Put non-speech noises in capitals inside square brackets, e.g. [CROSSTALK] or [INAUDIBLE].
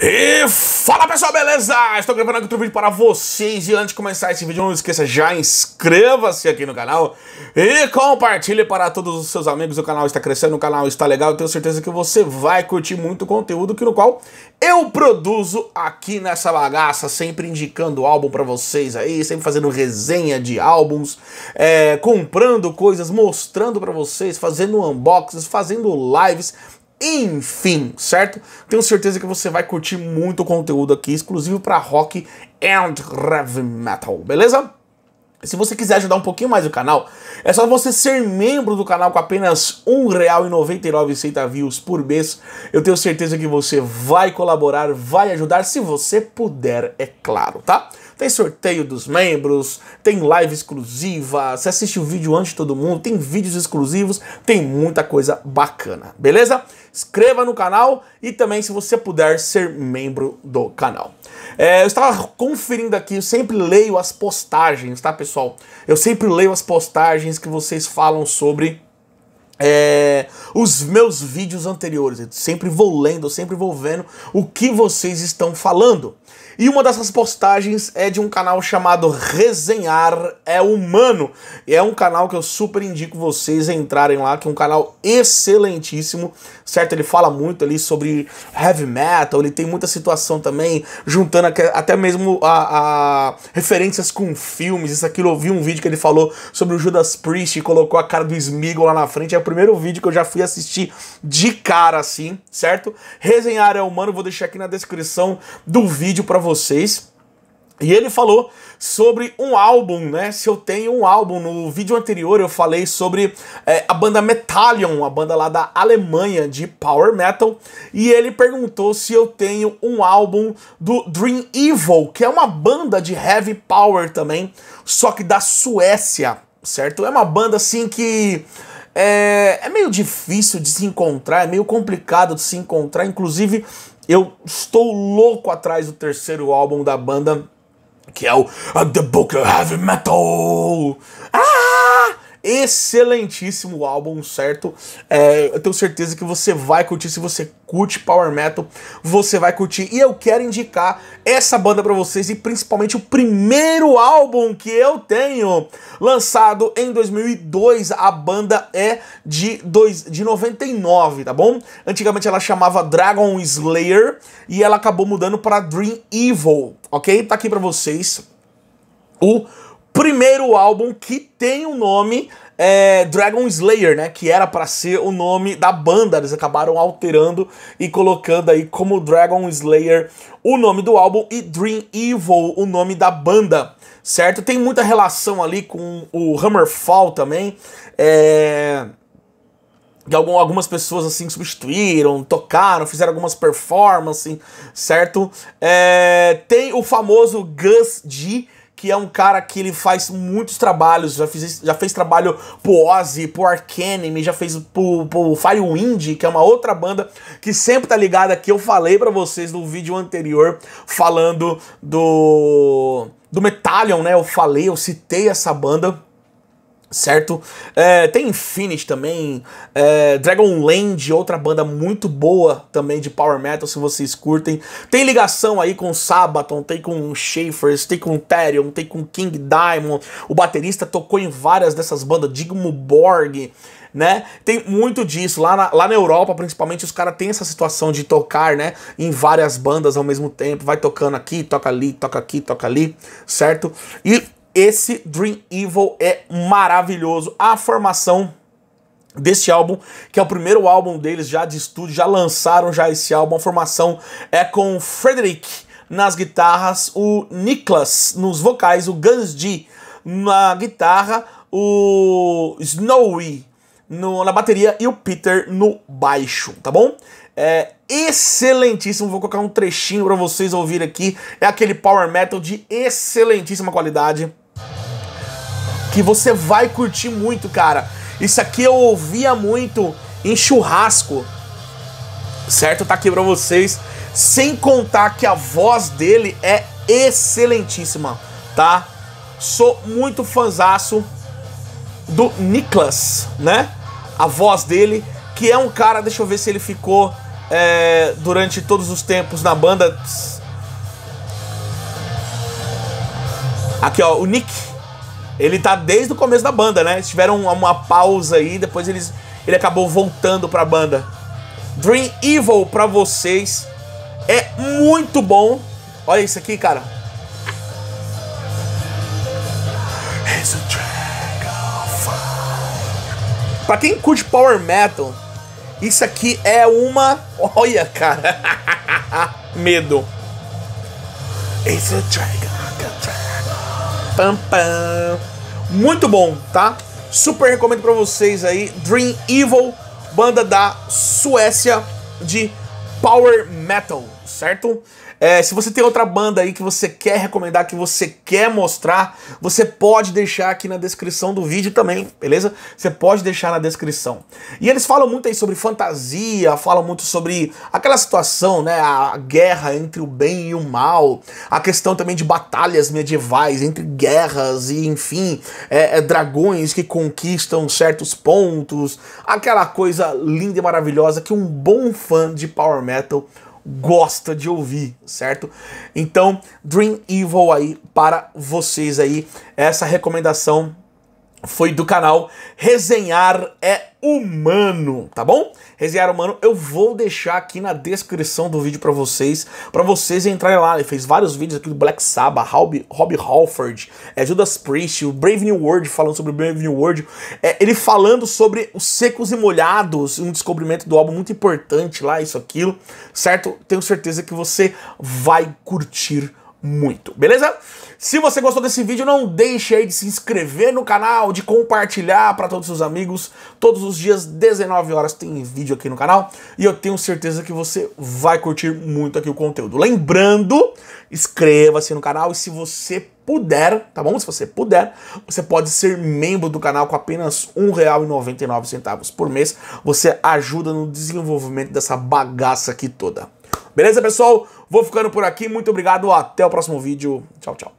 E fala pessoal, beleza? Estou gravando aqui outro vídeo para vocês e antes de começar esse vídeo não esqueça, já inscreva-se aqui no canal e compartilhe para todos os seus amigos, o canal está crescendo, o canal está legal, eu tenho certeza que você vai curtir muito conteúdo que no qual eu produzo aqui nessa bagaça, sempre indicando álbum para vocês aí, sempre fazendo resenha de álbuns, é, comprando coisas, mostrando para vocês, fazendo unboxings, fazendo lives, enfim, certo? Tenho certeza que você vai curtir muito o conteúdo aqui exclusivo para rock and heavy metal, beleza? Se você quiser ajudar um pouquinho mais o canal, é só você ser membro do canal com apenas R$ 1,99 por mês. Eu tenho certeza que você vai colaborar, vai ajudar, se você puder, é claro, tá? Tem sorteio dos membros, tem live exclusiva, você assiste o vídeo antes de todo mundo, tem vídeos exclusivos, tem muita coisa bacana, beleza? Inscreva no canal e também, se você puder, ser membro do canal. É, eu estava conferindo aqui, eu sempre leio as postagens, tá, pessoal? Eu sempre leio as postagens que vocês falam sobre é, os meus vídeos anteriores. Eu sempre vou lendo, sempre vou vendo o que vocês estão falando. E uma dessas postagens é de um canal chamado Resenhar é Humano. É um canal que eu super indico vocês entrarem lá, que é um canal excelentíssimo, certo? Ele fala muito ali sobre heavy metal, ele tem muita situação também, juntando até mesmo a, a referências com filmes, isso aqui. Eu vi um vídeo que ele falou sobre o Judas Priest e colocou a cara do Smigol lá na frente. É primeiro vídeo que eu já fui assistir de cara assim, certo? Resenhar é humano, vou deixar aqui na descrição do vídeo para vocês. E ele falou sobre um álbum, né? Se eu tenho um álbum, no vídeo anterior eu falei sobre é, a banda Metallion, a banda lá da Alemanha de power metal, e ele perguntou se eu tenho um álbum do Dream Evil, que é uma banda de heavy power também, só que da Suécia, certo? É uma banda assim que é, é meio difícil de se encontrar, é meio complicado de se encontrar. Inclusive, eu estou louco atrás do terceiro álbum da banda, que é o uh, The Book of Heavy Metal. Ah! excelentíssimo álbum, certo? É, eu tenho certeza que você vai curtir. Se você curte Power Metal, você vai curtir. E eu quero indicar essa banda para vocês e principalmente o primeiro álbum que eu tenho lançado em 2002. A banda é de, dois, de 99, tá bom? Antigamente ela chamava Dragon Slayer e ela acabou mudando para Dream Evil, ok? Tá aqui para vocês o primeiro álbum que tem o um nome é, Dragon Slayer, né? Que era para ser o nome da banda. Eles acabaram alterando e colocando aí como Dragon Slayer o nome do álbum e Dream Evil o nome da banda, certo? Tem muita relação ali com o Hammerfall também. É que algumas pessoas assim substituíram, tocaram, fizeram algumas performances, certo? É, tem o famoso Gus G, que é um cara que ele faz muitos trabalhos, já fez, já fez trabalho pro Ozzy, pro Arcanime, já fez pro, pro Firewind, que é uma outra banda que sempre tá ligada, que eu falei para vocês no vídeo anterior, falando do do Metallion, né? Eu falei, eu citei essa banda certo? É, tem Infinity também, é, land outra banda muito boa também de power metal, se vocês curtem. Tem ligação aí com Sabaton, tem com Schaefer's, tem com Therion, tem com King Diamond. O baterista tocou em várias dessas bandas, Digmo Borg, né? Tem muito disso. Lá na, lá na Europa, principalmente, os caras têm essa situação de tocar, né? Em várias bandas ao mesmo tempo. Vai tocando aqui, toca ali, toca aqui, toca ali, certo? E esse Dream Evil é maravilhoso. A formação deste álbum, que é o primeiro álbum deles já de estúdio, já lançaram já esse álbum. A formação é com o Frederick nas guitarras, o Niklas nos vocais, o Guns D na guitarra, o Snowy no, na bateria e o Peter no baixo, tá bom? É excelentíssimo, vou colocar um trechinho para vocês ouvir aqui. É aquele power metal de excelentíssima qualidade que você vai curtir muito, cara. Isso aqui eu ouvia muito em churrasco, certo? Tá aqui pra vocês. Sem contar que a voz dele é excelentíssima, tá? Sou muito fanzaço do Niklas, né? a voz dele, que é um cara, deixa eu ver se ele ficou é, durante todos os tempos na banda. Aqui ó, o Nick. Ele tá desde o começo da banda, né? Eles tiveram uma pausa aí, depois eles, ele acabou voltando pra banda. Dream Evil pra vocês. É muito bom. Olha isso aqui, cara. It's a trap. Pra quem curte power metal, isso aqui é uma. Olha, cara. [LAUGHS] Medo. It's a dragon, a dragon. Pam, pam. Muito bom, tá? Super recomendo pra vocês aí. Dream Evil, banda da Suécia de power metal certo? É, se você tem outra banda aí que você quer recomendar, que você quer mostrar, você pode deixar aqui na descrição do vídeo também, beleza? Você pode deixar na descrição. E eles falam muito aí sobre fantasia, falam muito sobre aquela situação, né? A guerra entre o bem e o mal, a questão também de batalhas medievais, entre guerras e, enfim, é, é, dragões que conquistam certos pontos, aquela coisa linda e maravilhosa que um bom fã de power metal gosta de ouvir, certo? Então, Dream Evil aí para vocês aí, essa recomendação foi do canal Resenhar é Humano, tá bom? Resenhar Humano, eu vou deixar aqui na descrição do vídeo para vocês, para vocês entrarem lá. Ele fez vários vídeos aqui do Black Sabbath, Rob, Halford, é, Judas Priest, o Brave New World, falando sobre o Brave New World. É, ele falando sobre os secos e molhados, um descobrimento do álbum muito importante lá, isso, aquilo, certo? Tenho certeza que você vai curtir muito, beleza? Se você gostou desse vídeo, não deixe aí de se inscrever no canal, de compartilhar para todos os amigos. Todos os dias, 19 horas, tem vídeo aqui no canal e eu tenho certeza que você vai curtir muito aqui o conteúdo. Lembrando, inscreva-se no canal e se você puder, tá bom? Se você puder, você pode ser membro do canal com apenas R$ centavos por mês. Você ajuda no desenvolvimento dessa bagaça aqui toda. Beleza, pessoal? Vou ficando por aqui. Muito obrigado. Até o próximo vídeo. Tchau, tchau.